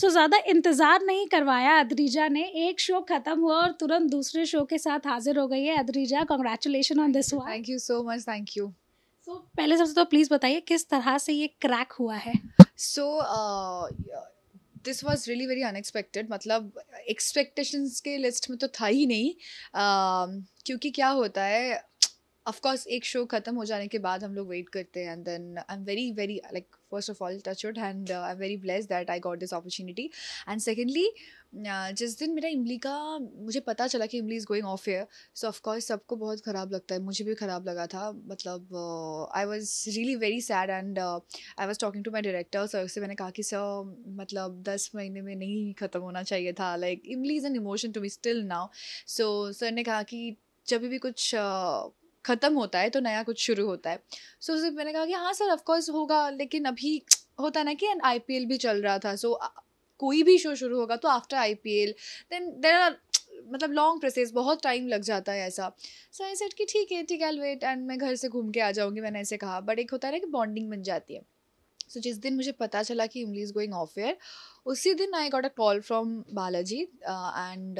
सो ज़्यादा इंतज़ार नहीं करवाया अद्रीजा ने एक शो ख़त्म हुआ और तुरंत दूसरे शो के साथ हाजिर हो गई है Adrija congratulation on this one thank you so much thank you so पहले सबसे तो प्लीज़ बताइए किस तरह से ये क्रैक हुआ है so this was really very unexpected मतलब एक्सपेक्टेशंस के लिस्ट में तो था ही नहीं uh, क्योंकि क्या होता है ऑफ कोर्स एक शो खत्म हो जाने के बाद हम लोग वेट करते हैं and then I am very very like first of all touch wood and I am very bless that I got this opportunity and secondly जिस दिन मेरा इमली का मुझे पता चला कि Imlie is going off air so of course सबको बहुत ख़राब लगता है मुझे भी ख़राब लगा था मतलब I was really very sad and I was talking to my director sir से मैंने कहा कि सर मतलब दस महीने में नहीं ख़त्म होना चाहिए था like Imlie is an emotion to me still now so sir ने कहा कि जब भी कुछ uh, ख़त्म होता है तो नया कुछ शुरू होता है सो so, मैंने कहा कि हाँ सर ऑफकोर्स होगा लेकिन अभी होता ना कि आई भी चल रहा था सो so, कोई भी शो शुरू होगा तो after I P L then there are मतलब लॉन्ग प्रोसेस बहुत टाइम लग जाता है ऐसा सो आई सेट कि ठीक है ठीक है वेट एंड मैं घर से घूम के आ जाऊँगी मैंने ऐसे कहा बट एक होता है ना कि बॉन्डिंग बन जाती है सो so, जिस दिन मुझे पता चला कि Imlie is going off air उसी दिन I got a call from Balaji and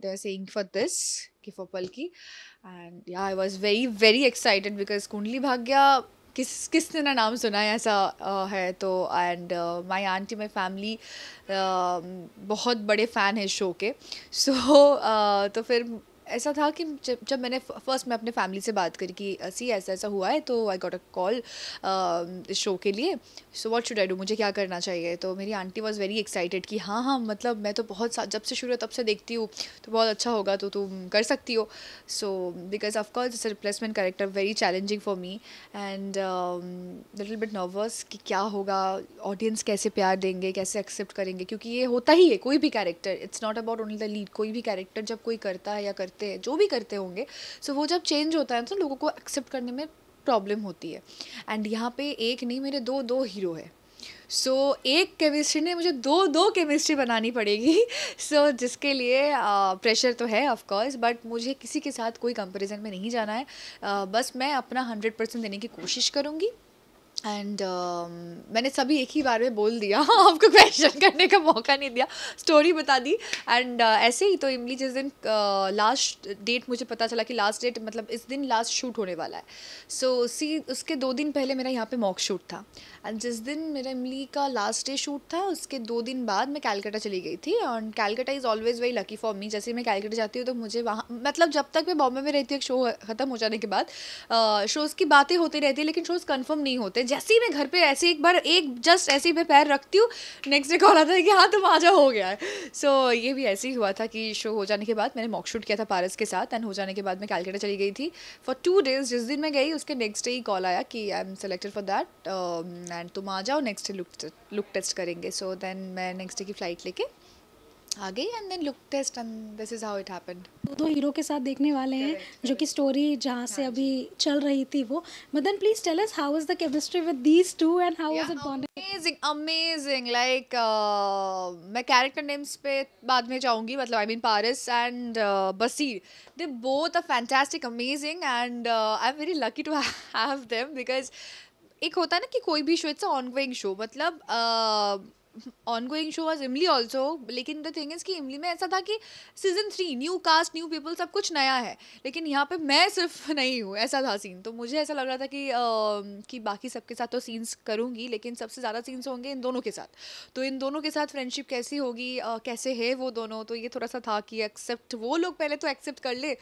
they are saying for this कि for Palki and yeah I was very very excited because Kundali Bhagya किस किसने ना नाम सुना है ऐसा uh, है तो and my aunty my family बहुत बड़े फ़ैन है शो के सो so, uh, तो फिर ऐसा था कि जब जब मैंने फर्स्ट मैं अपने फैमिली से बात करी कि सी ऐसा ऐसा हुआ है तो आई गॉट अ कॉल इस शो के लिए so what should I do मुझे क्या करना चाहिए तो मेरी आंटी वाज वेरी एक्साइटेड कि हाँ हाँ मतलब मैं तो बहुत जब से शुरू तब से देखती हूँ तो बहुत अच्छा होगा तो तुम कर सकती हो so because of course it's replacement character very challenging for me and little bit nervous कि क्या होगा ऑडियंस कैसे प्यार देंगे कैसे एक्सेप्ट करेंगे क्योंकि ये होता ही है कोई भी character it's not about only the lead कोई भी कैरेक्टर जब कोई करता है या करता करते हैं जो भी करते होंगे सो so वो जब चेंज होता है तो लोगों को एक्सेप्ट करने में प्रॉब्लम होती है एंड यहाँ पे एक नहीं मेरे दो दो हीरो है सो so, एक केमिस्ट्री ने मुझे दो दो केमिस्ट्री बनानी पड़ेगी सो so, जिसके लिए प्रेशर तो है ऑफ कोर्स बट मुझे किसी के साथ कोई कंपैरिजन में नहीं जाना है आ, बस मैं अपना हंड्रेड परसेंट देने की कोशिश करूँगी एंड um, मैंने सभी एक ही बार में बोल दिया आपको क्वेश्चन करने का मौका नहीं दिया स्टोरी बता दी एंड uh, ऐसे ही तो इमली जिस दिन लास्ट uh, डेट मुझे पता चला कि लास्ट डेट मतलब इस दिन लास्ट शूट होने वाला है सो so, उसी उसके दो दिन पहले मेरा यहाँ पे मॉक शूट था एंड जिस दिन मेरा इमली का लास्ट डे शूट था उसके दो दिन बाद मैं कैलकाटा चली गई थी and Calcutta is always very lucky for me जैसे मैं कैलकटा जाती हूँ तो मुझे वहाँ मतलब जब तक मैं बॉम्बे में रहती हूँ शो ख़त्म हो जाने के बाद शोज़ uh, की बातें होती रहती है लेकिन शोज़ कन्फर्म नहीं होते जैसे ही मैं घर पे ऐसे एक बार एक जस्ट ऐसे ही मैं पैर रखती हूँ नेक्स्ट डे कॉल आता है कि हाँ तुम आ जाओ हो गया है सो so, ये भी ऐसे ही हुआ था कि शो हो जाने के बाद मैंने मॉक शूट किया था पारस के साथ एंड हो जाने के बाद मैं कैलकाटा चली गई थी फॉर टू डेज जिस दिन मैं गई उसके नेक्स्ट डे ही कॉल आया कि I am selected for that and तुम आ जाओ next day look look test करेंगे सो so, देन मैं नेक्स्ट डे की फ़्लाइट लेके आ गई and then look test and this is how it happened दो दो हीरो के साथ देखने वाले हैं जो कि स्टोरी जहाँ से हाँ अभी चल रही थी वो Madan please tell us how is the chemistry with these two and how is it bond amazing amazing like मैं कैरेक्टर नेम्स पे बाद में जाऊंगी मतलब I mean Paras and Baseer they both a fantastic amazing and I am very lucky to have them because एक होता है ना कि कोई भी show it's on going show मतलब uh, on going show was Imlie also लेकिन द थिंग इज़ कि इमली में ऐसा था कि season three new cast new people सब कुछ नया है लेकिन यहाँ पे मैं सिर्फ नहीं हूँ ऐसा था सीन तो मुझे ऐसा लग रहा था कि uh, कि बाकी सबके साथ तो सीन्स करूँगी लेकिन सबसे ज़्यादा सीन्स होंगे इन दोनों के साथ तो इन दोनों के साथ फ्रेंडशिप कैसी होगी uh, कैसे है वो दोनों तो ये थोड़ा सा था कि एक्सेप्ट वो लोग पहले तो एक्सेप्ट कर ले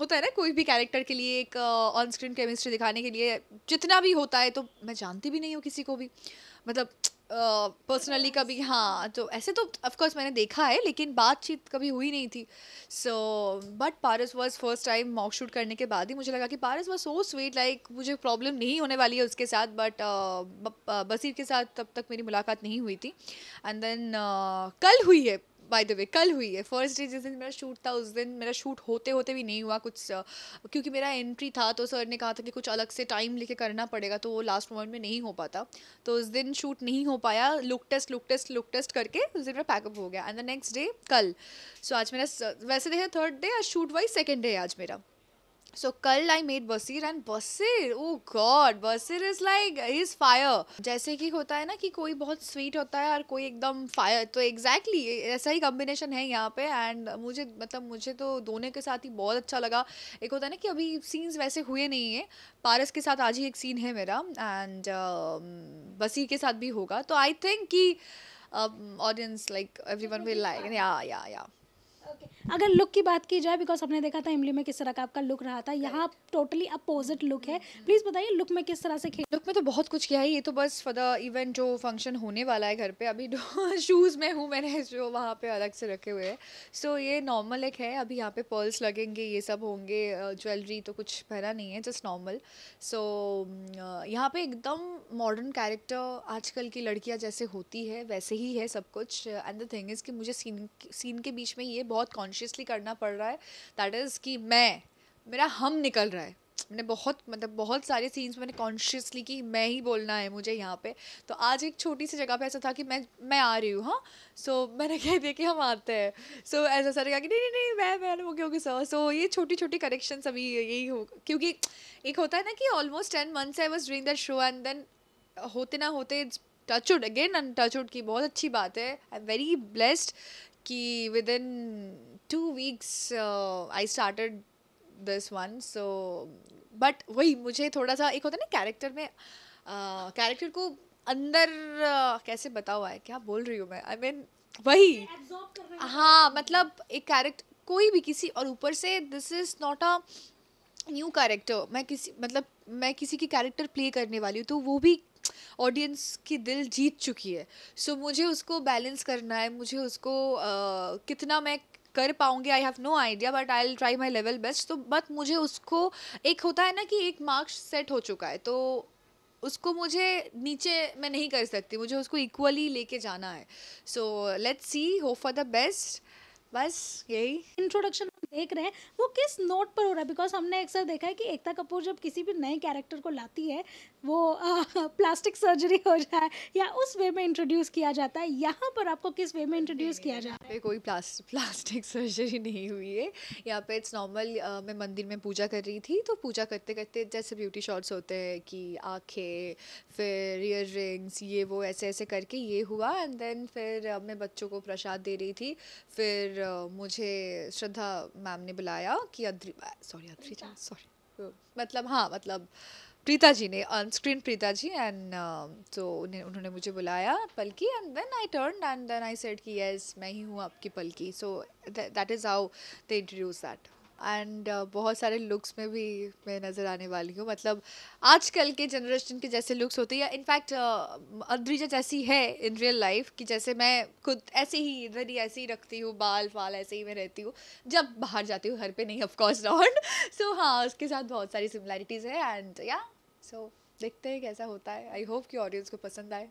होता है ना कोई भी कैरेक्टर के लिए एक ऑन स्क्रीन केमिस्ट्री दिखाने के लिए जितना भी होता है तो मैं जानती भी नहीं हूँ किसी को भी मतलब पर्सनली uh, कभी हाँ तो ऐसे तो ऑफकोर्स मैंने देखा है लेकिन बातचीत कभी हुई नहीं थी so but Paras was first time mock shoot करने के बाद ही मुझे लगा कि Paras was so sweet like मुझे प्रॉब्लम नहीं होने वाली है उसके साथ बट uh, बसीर के साथ तब तक मेरी मुलाकात नहीं हुई थी एंड देन uh, कल हुई है बाय द वे कल हुई है फर्स्ट डे जिस दिन मेरा शूट था उस दिन मेरा शूट होते होते भी नहीं हुआ कुछ क्योंकि मेरा एंट्री था तो सर ने कहा था कि कुछ अलग से टाइम लेके करना पड़ेगा तो वो लास्ट मोमेंट में नहीं हो पाता तो उस दिन शूट नहीं हो पाया look test look test look test करके उस दिन मेरा पैकअप हो गया एंड द नेक्स्ट डे कल सो so, आज मेरा वैसे देखा थर्ड डे आज शूट वाइज सेकेंड डे आज मेरा सो कल I made Baseer and Baseer oh god Baseer is like is fire जैसे कि होता है ना कि कोई बहुत स्वीट होता है और कोई एकदम फायर तो एग्जैक्टली exactly, ऐसा ही कॉम्बिनेशन है यहाँ पे एंड मुझे मतलब मुझे तो दोनों के साथ ही बहुत अच्छा लगा एक होता है ना कि अभी सीन्स वैसे हुए नहीं है पारस के साथ आज ही एक सीन है मेरा एंड uh, बसीर के साथ भी होगा तो आई थिंक कि audience like everyone will like yeah yeah या अगर लुक की बात की जाए बिकॉज हमने देखा था इमली में किस तरह का आपका लुक रहा था यहाँ टोटली अपोजिट लुक है प्लीज़ बताइए लुक में किस तरह से खेल लुक में तो बहुत कुछ किया है ये तो बस फॉर द इवेंट जो फंक्शन होने वाला है घर पे अभी शूज़ में हूँ मैंने जो वहाँ पे अलग से रखे हुए हैं सो ये नॉर्मल एक है अभी यहाँ पे पर्ल्स लगेंगे ये सब होंगे ज्वेलरी तो कुछ पहना नहीं है जस्ट नॉर्मल सो यहाँ पे एकदम मॉडर्न कैरेक्टर आजकल की लड़कियाँ जैसे होती है वैसे ही है सब कुछ एंड द थिंग इज़ कि मुझे सीन सीन के बीच में ये बहुत कॉन्श कॉन्शियसली करना पड़ रहा है दैट इज़ कि मैं मेरा हम निकल रहा है मैंने बहुत मतलब बहुत सारे सीन्स मैंने कॉन्शियसली कि मैं ही बोलना है मुझे यहाँ पे तो आज एक छोटी सी जगह पे ऐसा था कि मैं मैं आ रही हूँ हाँ सो so, मैंने कह दिया कि हम आते हैं सो so, ऐसा सर कहा कि नहीं नहीं नहीं मैं मैंने वो क्योंकि सर सो ये छोटी छोटी करेक्शन अभी यही हो क्योंकि एक होता है ना कि almost ten months I was doing that show and then होते ना होते टच उड अगेन अन टच उड की बहुत अच्छी बात है आई एम वेरी ब्लेस्ड कि within two weeks I started this one so but वही मुझे थोड़ा सा एक होता है ना कैरेक्टर में कैरेक्टर uh, को अंदर uh, कैसे बताओ है क्या बोल रही हूँ मैं आई I मीन mean, वही हाँ मतलब एक कैरेक्टर कोई भी किसी और ऊपर से this is not a new character मैं किसी मतलब मैं किसी की कैरेक्टर प्ले करने वाली हूँ तो वो भी ऑडियंस की दिल जीत चुकी है सो so, मुझे उसको बैलेंस करना है मुझे उसको uh, कितना मैं कर पाऊंगी I have no idea but I try my level best तो बट मुझे उसको एक होता है ना कि एक मार्क्स सेट हो चुका है तो उसको मुझे नीचे मैं नहीं कर सकती मुझे उसको इक्वली लेके जाना है so let's see hope for the best बस यही इंट्रोडक्शन एक रहे वो किस नोट पर हो रहा है बिकॉज हमने अक्सर देखा है कि एकता कपूर जब किसी भी नए कैरेक्टर को लाती है वो आ, प्लास्टिक सर्जरी हो जाए या उस वे में इंट्रोड्यूस किया जाता है यहाँ पर आपको किस वे में इंट्रोड्यूस किया जाता है कोई प्लास्टिक सर्जरी नहीं हुई है यहाँ पे इट्स नॉर्मल मैं मंदिर में पूजा कर रही थी तो पूजा करते करते जैसे ब्यूटी शॉट्स होते हैं कि आँखें फिर ईयर रिंग्स ये वो ऐसे ऐसे करके ये हुआ एंड देन फिर मैं बच्चों को प्रसाद दे रही थी फिर मुझे श्रद्धा मैम ने बुलाया कि अद्री सॉरी अद्री सॉरी मतलब हाँ मतलब प्रीता जी ने on um, screen Preeta ji and तो um, उन्हें उन्होंने मुझे बुलाया Palki and then I turn and then I said कि यस मैं ही हूँ आपकी Palki so that is how they introduce that and uh, बहुत सारे लुक्स में भी मैं नज़र आने वाली हूँ मतलब आजकल के जनरेशन के जैसे लुक्स होते हैं या इनफैक्ट uh, अद्रीजा जैसी है इन रियल लाइफ कि जैसे मैं खुद ऐसे ही इधर ही ऐसे ही रखती हूँ बाल फाल ऐसे ही मैं रहती हूँ जब बाहर जाती हूँ घर पे नहीं ऑफकोर्स नॉट सो हाँ उसके साथ बहुत सारी सिमिलैरिटीज़ है एंड या सो देखते हैं कैसा होता है आई होप कि ऑडियंस को पसंद आए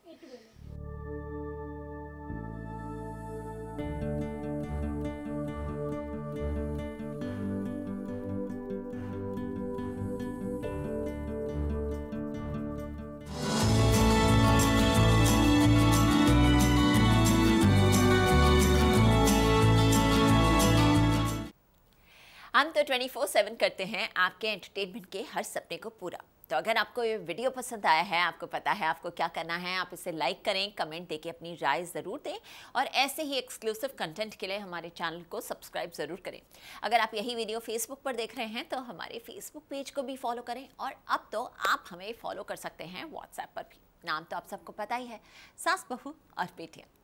हम तो 24/7 करते हैं आपके एंटरटेनमेंट के हर सपने को पूरा तो अगर आपको ये वीडियो पसंद आया है आपको पता है आपको क्या करना है आप इसे लाइक करें कमेंट देके अपनी राय ज़रूर दें और ऐसे ही एक्सक्लूसिव कंटेंट के लिए हमारे चैनल को सब्सक्राइब ज़रूर करें अगर आप यही वीडियो फेसबुक पर देख रहे हैं तो हमारे फेसबुक पेज को भी फॉलो करें और अब तो आप हमें फॉलो कर सकते हैं व्हाट्सएप पर भी नाम तो आप सबको पता ही है सास बहू और पेटीएम